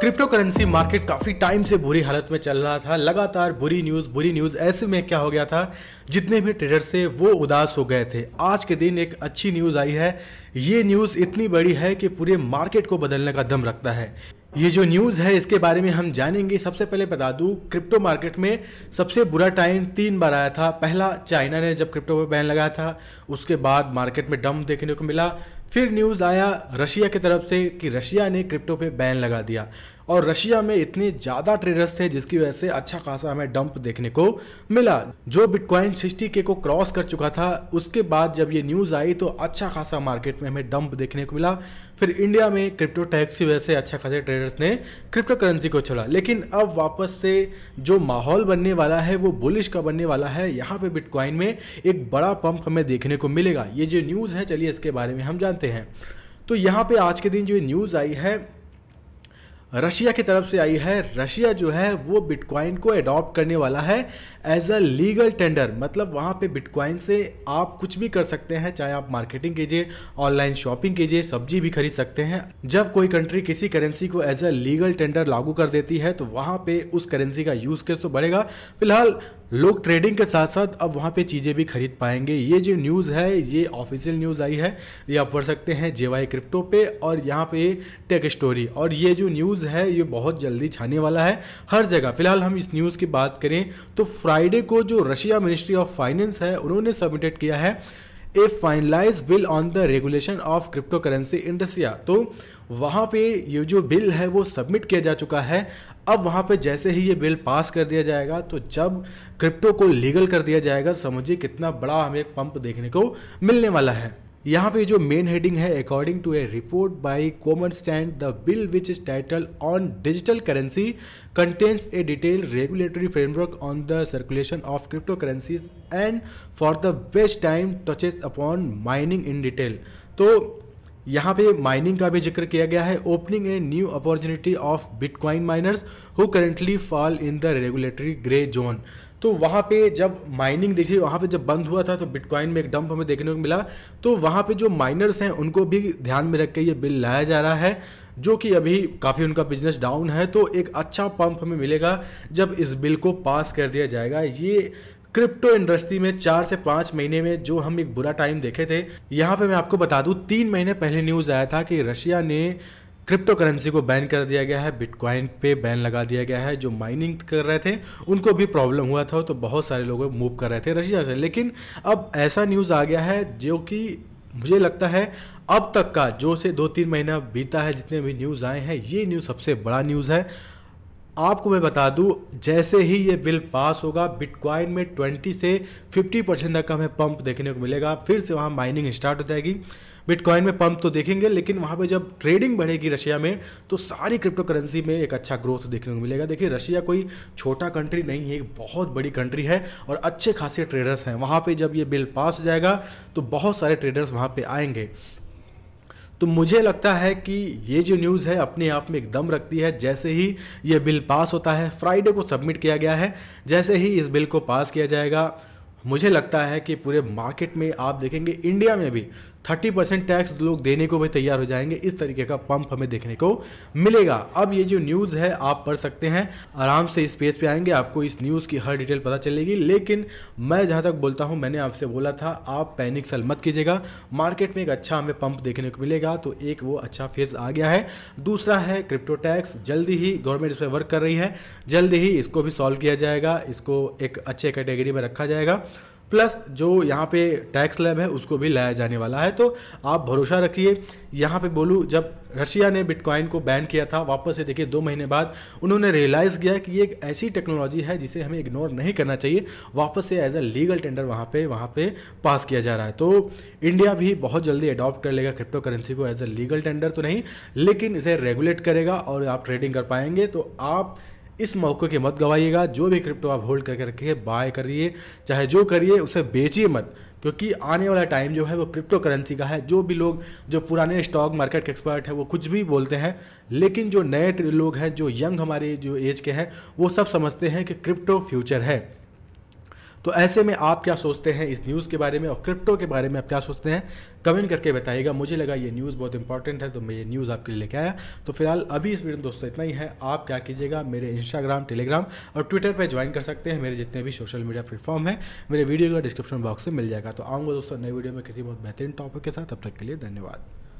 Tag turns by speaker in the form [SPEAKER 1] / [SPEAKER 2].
[SPEAKER 1] crypto cryptocurrency market काफ़ी time से बुरी हालत में चल रहा था लगातार बुरी न्यूज़ बुरी न्यूज़ ऐसे में क्या हो गया था जितने भी ट्रेडर थे वो उदास हो गए थे आज के दिन एक अच्छी न्यूज़ आई है ये न्यूज़ इतनी बड़ी है कि पूरे मार्केट को बदलने का दम रखता है ये जो न्यूज़ है इसके बारे में हम जानेंगे सबसे पहले बता दूँ क्रिप्टो मार्केट में सबसे बुरा टाइम तीन बार आया था पहला चाइना ने जब क्रिप्टो पर बैन लगाया था उसके बाद मार्केट में डम देखने को मिला फिर न्यूज़ आया रशिया की तरफ से कि रशिया ने क्रिप्टो पे बैन लगा दिया और रशिया में इतने ज़्यादा ट्रेडर्स थे जिसकी वजह से अच्छा खासा हमें डंप देखने को मिला जो बिटकॉइन सिक्सटी के को क्रॉस कर चुका था उसके बाद जब ये न्यूज़ आई तो अच्छा खासा मार्केट में हमें डंप देखने को मिला फिर इंडिया में क्रिप्टो टैक्स की वजह से अच्छा खासे ट्रेडर्स ने क्रिप्टो करेंसी को छोड़ा लेकिन अब वापस से जो माहौल बनने वाला है वो बुलिश का बनने वाला है यहाँ पे बिटकॉइन में एक बड़ा पंप हमें देखने को मिलेगा ये जो न्यूज़ है चलिए इसके बारे में हम जानते हैं तो यहाँ पे आज के दिन जो न्यूज़ आई है रशिया की तरफ से आई है रशिया जो है वो बिटकॉइन को अडॉप्ट करने वाला है एज अ लीगल टेंडर मतलब वहाँ पे बिटकॉइन से आप कुछ भी कर सकते हैं चाहे आप मार्केटिंग कीजिए ऑनलाइन शॉपिंग कीजिए सब्जी भी खरीद सकते हैं जब कोई कंट्री किसी करेंसी को एज अ लीगल टेंडर लागू कर देती है तो वहाँ पर उस करेंसी का यूज़ केस तो बढ़ेगा फिलहाल लोग ट्रेडिंग के साथ साथ अब वहाँ पे चीज़ें भी खरीद पाएंगे ये जो न्यूज़ है ये ऑफिशियल न्यूज़ आई है ये आप पढ़ सकते हैं जेवाई क्रिप्टो पे और यहाँ पे टेक स्टोरी और ये जो न्यूज़ न्यूज़ है ये बहुत जल्दी छाने वाला है हर जगह फिलहाल हम इस न्यूज़ की बात करें तो फ्राइडे को जो रशिया मिनिस्ट्री ऑफ फाइनेंस है उन्होंने सबमिटेड किया है a finalize bill on the regulation of cryptocurrency in Russia तो वहाँ पे ये जो बिल है वो सबमिट किया जा चुका है अब वहाँ पे जैसे ही ये बिल पास कर दिया जाएगा तो जब क्रिप्टो को लीगल कर दिया जाएगा समझिए कितना बड़ा हमें पंप देखने को मिलने वाला है यहाँ पे जो मेन हेडिंग है according to a report by common stand the bill which is title on digital currency contains a detail regulatory framework on the circulation of cryptocurrencies and for the best time touches upon mining in detail तो यहाँ पे mining का भी जिक्र किया गया है opening a new opportunity of bitcoin miners who currently fall in the regulatory grey zone तो वहाँ पे जब माइनिंग देखिए वहाँ पे जब बंद हुआ था तो बिटकॉइन में एक डंप हमें देखने को मिला तो वहाँ पे जो माइनर्स हैं उनको भी ध्यान में रख के ये बिल लाया जा रहा है जो कि अभी काफ़ी उनका बिजनेस डाउन है तो एक अच्छा पंप हमें मिलेगा जब इस बिल को पास कर दिया जाएगा ये क्रिप्टो इंडस्ट्री में चार से पाँच महीने में जो हम एक बुरा टाइम देखे थे यहाँ पे मैं आपको बता दूँ तीन महीने पहले न्यूज़ आया था कि रशिया ने क्रिप्टो करेंसी को बैन कर दिया गया है बिटकॉइन पे बैन लगा दिया गया है जो माइनिंग कर रहे थे उनको भी प्रॉब्लम हुआ था तो बहुत सारे लोग मूव कर रहे थे रशिया से लेकिन अब ऐसा न्यूज़ आ गया है जो कि मुझे लगता है अब तक का जो से दो तीन महीना बीता है जितने भी न्यूज़ आए हैं ये न्यूज़ सबसे बड़ा न्यूज़ है आपको मैं बता दूं जैसे ही ये बिल पास होगा बिटकॉइन में 20 से 50 परसेंट तक हमें पंप देखने को मिलेगा फिर से वहाँ माइनिंग स्टार्ट हो जाएगी बिटकॉइन में पंप तो देखेंगे लेकिन वहाँ पे जब ट्रेडिंग बढ़ेगी रशिया में तो सारी क्रिप्टो करेंसी में एक अच्छा ग्रोथ देखने को मिलेगा देखिए रशिया कोई छोटा कंट्री नहीं है एक बहुत बड़ी कंट्री है और अच्छे खासे ट्रेडर्स हैं वहाँ पर जब ये बिल पास हो जाएगा तो बहुत सारे ट्रेडर्स वहाँ पर आएंगे तो मुझे लगता है कि ये जो न्यूज़ है अपने आप में एकदम रखती है जैसे ही ये बिल पास होता है फ्राइडे को सबमिट किया गया है जैसे ही इस बिल को पास किया जाएगा मुझे लगता है कि पूरे मार्केट में आप देखेंगे इंडिया में भी थर्टी परसेंट टैक्स लोग देने को भी तैयार हो जाएंगे इस तरीके का पंप हमें देखने को मिलेगा अब ये जो न्यूज़ है आप पढ़ सकते हैं आराम से इस पेज पे आएंगे आपको इस न्यूज़ की हर डिटेल पता चलेगी लेकिन मैं जहाँ तक बोलता हूँ मैंने आपसे बोला था आप पैनिक सल मत कीजिएगा मार्केट में एक अच्छा हमें पंप देखने को मिलेगा तो एक वो अच्छा फेज आ गया है दूसरा है क्रिप्टो टैक्स जल्दी ही गवर्नमेंट इस पर वर्क कर रही है जल्दी ही इसको भी सॉल्व किया जाएगा इसको एक अच्छे कैटेगरी में रखा जाएगा प्लस जो यहाँ पे टैक्स लैब है उसको भी लाया जाने वाला है तो आप भरोसा रखिए यहाँ पे बोलूँ जब रशिया ने बिटकॉइन को बैन किया था वापस से देखिए दो महीने बाद उन्होंने रियलाइज़ किया कि ये एक ऐसी टेक्नोलॉजी है जिसे हमें इग्नोर नहीं करना चाहिए वापस से एज अ लीगल टेंडर वहाँ पे वहाँ पे पास किया जा रहा है तो इंडिया भी बहुत जल्दी अडॉप्ट कर लेगा क्रिप्टो करेंसी को एज अ लीगल टेंडर तो नहीं लेकिन इसे रेगुलेट करेगा और आप ट्रेडिंग कर पाएंगे तो आप इस मौके के मत गवाइएगा जो भी क्रिप्टो आप होल्ड करके रखिए बाय करिए चाहे जो करिए उसे बेचिए मत क्योंकि आने वाला टाइम जो है वो क्रिप्टो करेंसी का है जो भी लोग जो पुराने स्टॉक मार्केट के एक्सपर्ट हैं वो कुछ भी बोलते हैं लेकिन जो नए लोग हैं जो यंग हमारे जो एज के हैं वो सब समझते हैं कि क्रिप्टो फ्यूचर है तो ऐसे में आप क्या सोचते हैं इस न्यूज़ के बारे में और क्रिप्टो के बारे में आप क्या सोचते हैं कमेंट करके बताइएगा मुझे लगा ये न्यूज़ बहुत इंपॉर्टेंट है तो मैं ये न्यूज़ आपके लिए लेके आया तो फिलहाल अभी इस वीडियो में दोस्तों इतना ही है आप क्या कीजिएगा मेरे इंस्टाग्राम टेलीग्राम और ट्विटर पर ज्वाइन कर सकते हैं मेरे जितने भी सोशल मीडिया प्लेटफॉर्म है मेरे वीडियो का डिस्क्रिप्शन बॉक्स से मिल जाएगा तो आऊँगा दोस्तों नई वीडियो में किसी बहुत बेहतरीन टॉपिक के साथ अब तक के लिए धन्यवाद